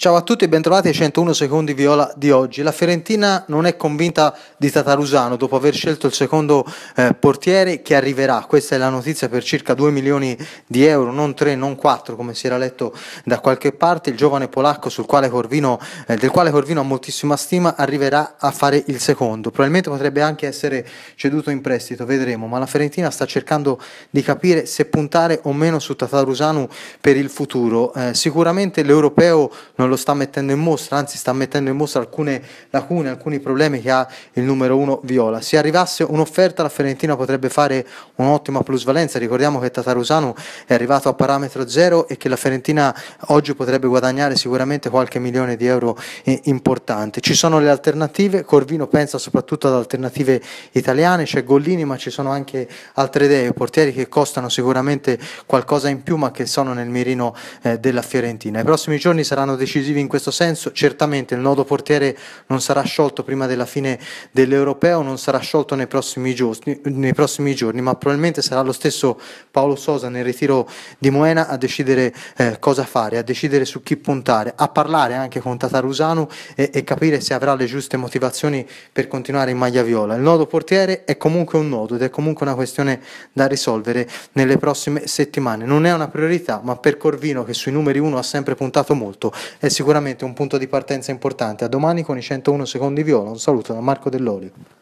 Ciao a tutti e bentrovati ai 101 secondi viola di oggi. La Fiorentina non è convinta di Tatarusano dopo aver scelto il secondo eh, portiere che arriverà. Questa è la notizia per circa 2 milioni di euro, non 3, non 4 come si era letto da qualche parte. Il giovane polacco quale Corvino, eh, del quale Corvino ha moltissima stima arriverà a fare il secondo. Probabilmente potrebbe anche essere ceduto in prestito, vedremo, ma la Fiorentina sta cercando di capire se puntare o meno su Tatarusano per il futuro. Eh, sicuramente l'europeo non non lo sta mettendo in mostra, anzi sta mettendo in mostra alcune lacune, alcuni problemi che ha il numero uno Viola. Se arrivasse un'offerta la Fiorentina potrebbe fare un'ottima plusvalenza, ricordiamo che Tatarusano è arrivato a parametro zero e che la Fiorentina oggi potrebbe guadagnare sicuramente qualche milione di euro eh, importante. Ci sono le alternative, Corvino pensa soprattutto ad alternative italiane, c'è Gollini ma ci sono anche altre idee, portieri che costano sicuramente qualcosa in più ma che sono nel mirino eh, della Fiorentina. I prossimi giorni saranno decisi decisivi in questo senso. Certamente il nodo portiere non sarà sciolto prima della fine dell'Europeo, non sarà sciolto nei prossimi, giorni, nei prossimi giorni ma probabilmente sarà lo stesso Paolo Sosa nel ritiro di Moena a decidere eh, cosa fare, a decidere su chi puntare, a parlare anche con Tatarusano e, e capire se avrà le giuste motivazioni per continuare in maglia viola. Il nodo portiere è comunque un nodo ed è comunque una questione da risolvere nelle prossime settimane. Non è una priorità, ma per Corvino, che sui numeri 1 ha sempre puntato molto, è è sicuramente un punto di partenza importante. A domani con i 101 secondi viola. Un saluto da Marco Dell'Olio.